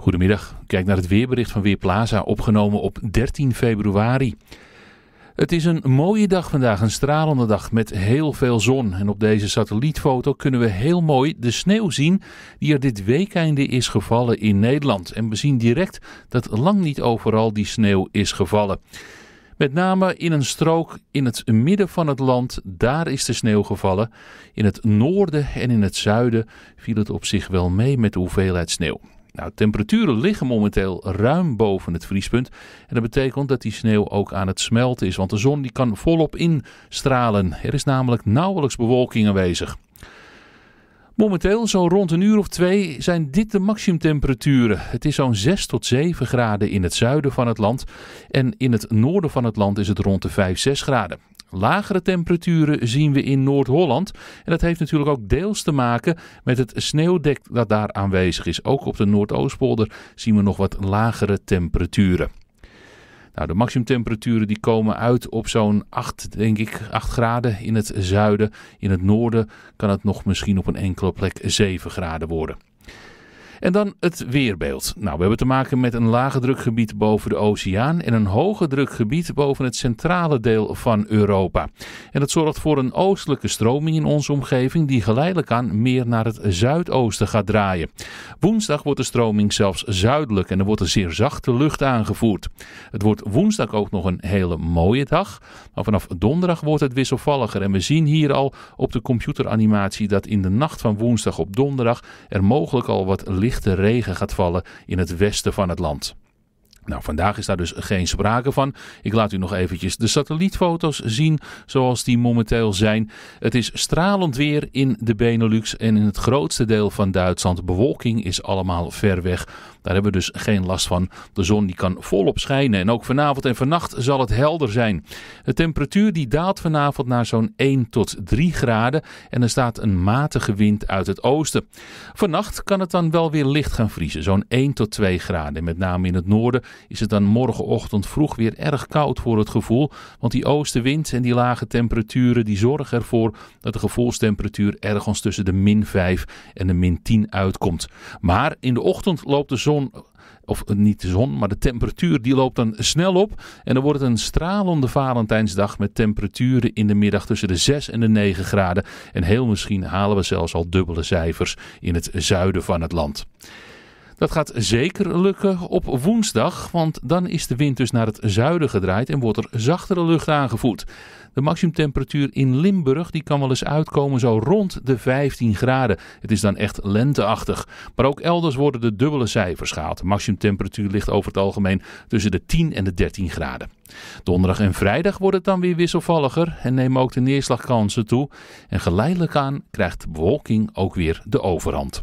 Goedemiddag, kijk naar het weerbericht van Weerplaza, opgenomen op 13 februari. Het is een mooie dag vandaag, een stralende dag met heel veel zon. En op deze satellietfoto kunnen we heel mooi de sneeuw zien die er dit weekende is gevallen in Nederland. En we zien direct dat lang niet overal die sneeuw is gevallen. Met name in een strook in het midden van het land, daar is de sneeuw gevallen. In het noorden en in het zuiden viel het op zich wel mee met de hoeveelheid sneeuw. Nou, temperaturen liggen momenteel ruim boven het vriespunt. En dat betekent dat die sneeuw ook aan het smelten is, want de zon die kan volop instralen. Er is namelijk nauwelijks bewolking aanwezig. Momenteel, zo rond een uur of twee, zijn dit de maximumtemperaturen. Het is zo'n 6 tot 7 graden in het zuiden van het land. En in het noorden van het land is het rond de 5, 6 graden. Lagere temperaturen zien we in Noord-Holland. En dat heeft natuurlijk ook deels te maken met het sneeuwdek dat daar aanwezig is. Ook op de Noordoostpolder zien we nog wat lagere temperaturen. Nou, de maximumtemperaturen die komen uit op zo'n 8, denk ik, 8 graden in het zuiden. In het noorden kan het nog misschien op een enkele plek 7 graden worden. En dan het weerbeeld. Nou, we hebben te maken met een lage drukgebied boven de oceaan en een hoge drukgebied boven het centrale deel van Europa. En dat zorgt voor een oostelijke stroming in onze omgeving die geleidelijk aan meer naar het zuidoosten gaat draaien. Woensdag wordt de stroming zelfs zuidelijk en er wordt een zeer zachte lucht aangevoerd. Het wordt woensdag ook nog een hele mooie dag, maar vanaf donderdag wordt het wisselvalliger en we zien hier al op de computeranimatie dat in de nacht van woensdag op donderdag er mogelijk al wat licht lichte regen gaat vallen in het westen van het land. Nou, vandaag is daar dus geen sprake van. Ik laat u nog eventjes de satellietfoto's zien zoals die momenteel zijn. Het is stralend weer in de Benelux en in het grootste deel van Duitsland. bewolking is allemaal ver weg. Daar hebben we dus geen last van. De zon die kan volop schijnen en ook vanavond en vannacht zal het helder zijn. De temperatuur die daalt vanavond naar zo'n 1 tot 3 graden en er staat een matige wind uit het oosten. Vannacht kan het dan wel weer licht gaan vriezen, zo'n 1 tot 2 graden. met name in het noorden is het dan morgenochtend vroeg weer erg koud voor het gevoel, want die oostenwind en die lage temperaturen die zorgen ervoor dat de gevoelstemperatuur ergens tussen de min 5 en de min 10 uitkomt. Maar in de ochtend loopt de zon of eh, niet de zon, maar de temperatuur die loopt dan snel op. En dan wordt het een stralende Valentijnsdag met temperaturen in de middag tussen de 6 en de 9 graden. En heel misschien halen we zelfs al dubbele cijfers in het zuiden van het land. Dat gaat zeker lukken op woensdag, want dan is de wind dus naar het zuiden gedraaid en wordt er zachtere lucht aangevoerd. De maximumtemperatuur in Limburg die kan wel eens uitkomen zo rond de 15 graden. Het is dan echt lenteachtig. Maar ook elders worden de dubbele cijfers gehaald. De maximumtemperatuur ligt over het algemeen tussen de 10 en de 13 graden. Donderdag en vrijdag wordt het dan weer wisselvalliger en nemen ook de neerslagkansen toe. En geleidelijk aan krijgt bewolking ook weer de overhand.